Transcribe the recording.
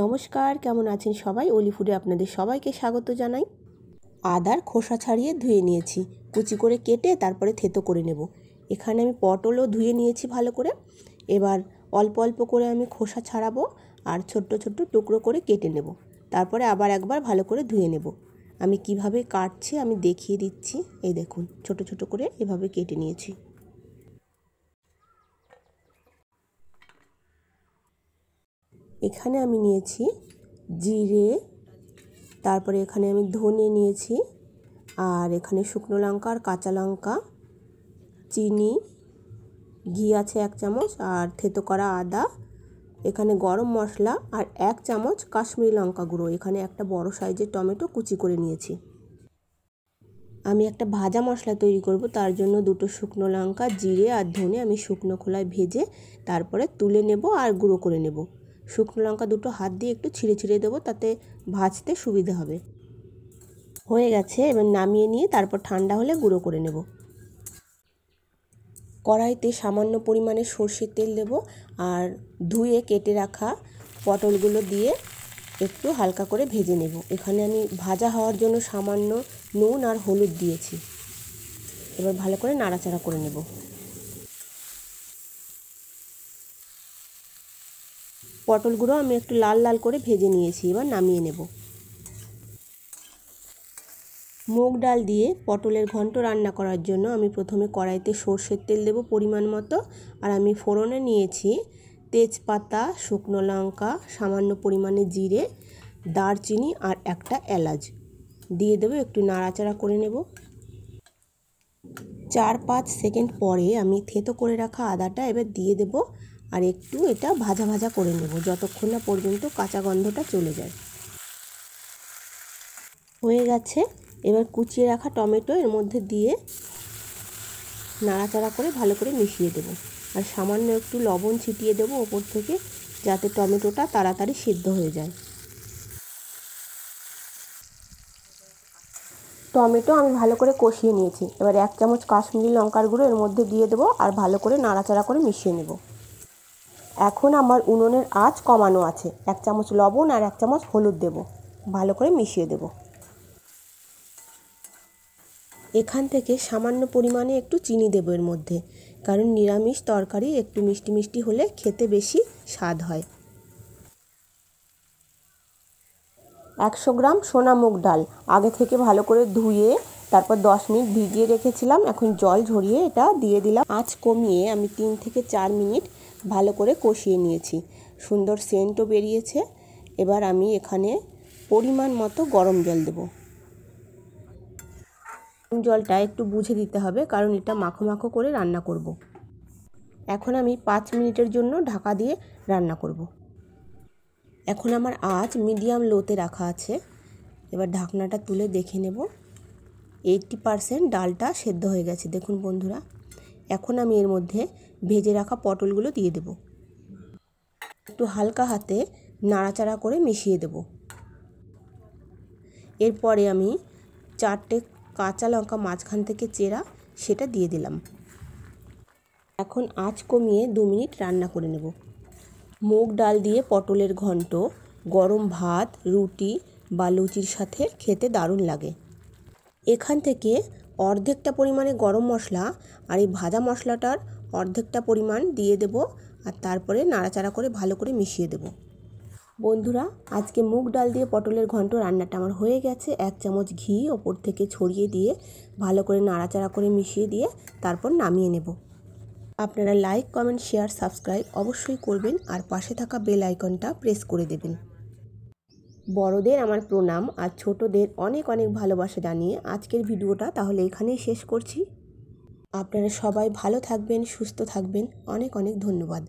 নমস্কার কেমন আছেন সবাই অলি ফুডে আপনাদের সবাইকে স্বাগত জানাই আদার খোসা ছাড়িয়ে ধুয়ে নিয়েছি কুচি করে কেটে তারপরে থেতো করে নেব এখানে আমি পটলও ধুয়ে নিয়েছি ভালো করে এবার অল্প অল্প করে আমি খোসা ছাড়াবো আর ছোট্ট ছোট্ট টুকরো করে কেটে নেব তারপরে আবার একবার ভালো করে ধুয়ে নেব আমি কিভাবে কাটছি আমি দেখিয়ে দিচ্ছি এই দেখুন ছোট ছোট করে এভাবে কেটে নিয়েছি এখানে আমি নিয়েছি জিরে তারপরে এখানে আমি ধনে নিয়েছি আর এখানে শুকনো লঙ্কা আর কাঁচা লঙ্কা চিনি ঘি আছে এক চামচ আর থেতো করা আদা এখানে গরম মশলা আর এক চামচ কাশ্মীরি লঙ্কা গুঁড়ো এখানে একটা বড় সাইজের টমেটো কুচি করে নিয়েছি আমি একটা ভাজা মশলা তৈরি করব তার জন্য দুটো শুকনো লঙ্কা জিরে আর ধনে আমি শুকনো খোলায় ভেজে তারপরে তুলে নেব আর গুঁড়ো করে নেব শুকনো লঙ্কা দুটো হাত দিয়ে একটু ছিঁড়ে ছিঁড়ে দেবো তাতে ভাজতে সুবিধে হবে হয়ে গেছে এবার নামিয়ে নিয়ে তারপর ঠান্ডা হলে গুঁড়ো করে নেব কড়াইতে সামান্য পরিমাণে সর্ষের তেল দেব আর ধুয়ে কেটে রাখা পটলগুলো দিয়ে একটু হালকা করে ভেজে নেব এখানে আমি ভাজা হওয়ার জন্য সামান্য নুন আর হলুদ দিয়েছি এবার ভালো করে নাড়াচাড়া করে নেব পটলগুলো আমি একটু লাল লাল করে ভেজে নিয়েছি এবার নামিয়ে নেব মুগ ডাল দিয়ে পটলের ঘন্ট রান্না করার জন্য আমি প্রথমে কড়াইতে সর্ষের তেল দেব পরিমাণ মতো আর আমি ফোড়নে নিয়েছি তেজপাতা শুকনো লঙ্কা সামান্য পরিমাণে জিরে দারচিনি আর একটা এলাচ দিয়ে দেবো একটু নাড়াচাড়া করে নেব চার পাঁচ সেকেন্ড পরে আমি থেতো করে রাখা আদাটা এবার দিয়ে দেবো আর একটু এটা ভাজা ভাজা করে নেব যতক্ষণ না পর্যন্ত কাঁচা গন্ধটা চলে যায় হয়ে গেছে এবার কুচিয়ে রাখা টমেটো এর মধ্যে দিয়ে নাড়াচাড়া করে ভালো করে মিশিয়ে দেব আর সামান্য একটু লবণ ছিটিয়ে দেবো ওপর থেকে যাতে টমেটোটা তাড়াতাড়ি সিদ্ধ হয়ে যায় টমেটো আমি ভালো করে কষিয়ে নিয়েছি এবার এক চামচ কাশ্মীরি লঙ্কার গুঁড়ো এর মধ্যে দিয়ে দেবো আর ভালো করে নাড়াচাড়া করে মিশিয়ে নেবো এখন আমার উনুনের আঁচ কমানো আছে এক চামচ লবণ আর এক চামচ হলুদ দেব ভালো করে মিশিয়ে দেব এখান থেকে সামান্য পরিমাণে একটু চিনি দেবো এর মধ্যে কারণ নিরামিষ তরকারি একটু মিষ্টি মিষ্টি হলে খেতে বেশি স্বাদ হয় একশো গ্রাম মুগ ডাল আগে থেকে ভালো করে ধুয়ে তারপর দশ মিনিট ভিজিয়ে রেখেছিলাম এখন জল ঝরিয়ে এটা দিয়ে দিলাম আঁচ কমিয়ে আমি তিন থেকে চার মিনিট ভালো করে কষিয়ে নিয়েছি সুন্দর সেন্টও বেরিয়েছে এবার আমি এখানে পরিমাণ মতো গরম জল দেব জলটা একটু বুঝে দিতে হবে কারণ এটা মাখো মাখো করে রান্না করব। এখন আমি পাঁচ মিনিটের জন্য ঢাকা দিয়ে রান্না করব। এখন আমার আঁচ মিডিয়াম লোতে রাখা আছে এবার ঢাকনাটা তুলে দেখে নেব এইটটি পারসেন্ট ডালটা সেদ্ধ হয়ে গেছে দেখুন বন্ধুরা এখন আমি এর মধ্যে ভেজে রাখা পটলগুলো দিয়ে দেব একটু হালকা হাতে নাড়াচাড়া করে মিশিয়ে দেব এরপরে আমি চারটে কাঁচা লঙ্কা মাঝখান থেকে চেরা সেটা দিয়ে দিলাম এখন আঁচ কমিয়ে দু মিনিট রান্না করে নেব মুগ ডাল দিয়ে পটলের ঘন্ট গরম ভাত রুটি বা লুচির সাথে খেতে দারুণ লাগে এখান থেকে অর্ধেকটা পরিমাণে গরম মশলা আর এই ভাজা মশলাটার অর্ধেকটা পরিমাণ দিয়ে দেব আর তারপরে নাড়াচাড়া করে ভালো করে মিশিয়ে দেব বন্ধুরা আজকে মুগ ডাল দিয়ে পটলের ঘন্ট রান্নাটা আমার হয়ে গেছে এক চামচ ঘি ওপর থেকে ছড়িয়ে দিয়ে ভালো করে নাড়াচাড়া করে মিশিয়ে দিয়ে তারপর নামিয়ে নেব আপনারা লাইক কমেন্ট শেয়ার সাবস্ক্রাইব অবশ্যই করবেন আর পাশে থাকা বেল আইকনটা প্রেস করে দেবেন বড়দের আমার প্রণাম আর ছোটদের অনেক অনেক ভালোবাসা জানিয়ে আজকের ভিডিওটা তাহলে এখানেই শেষ করছি আপনারা সবাই ভালো থাকবেন সুস্থ থাকবেন অনেক অনেক ধন্যবাদ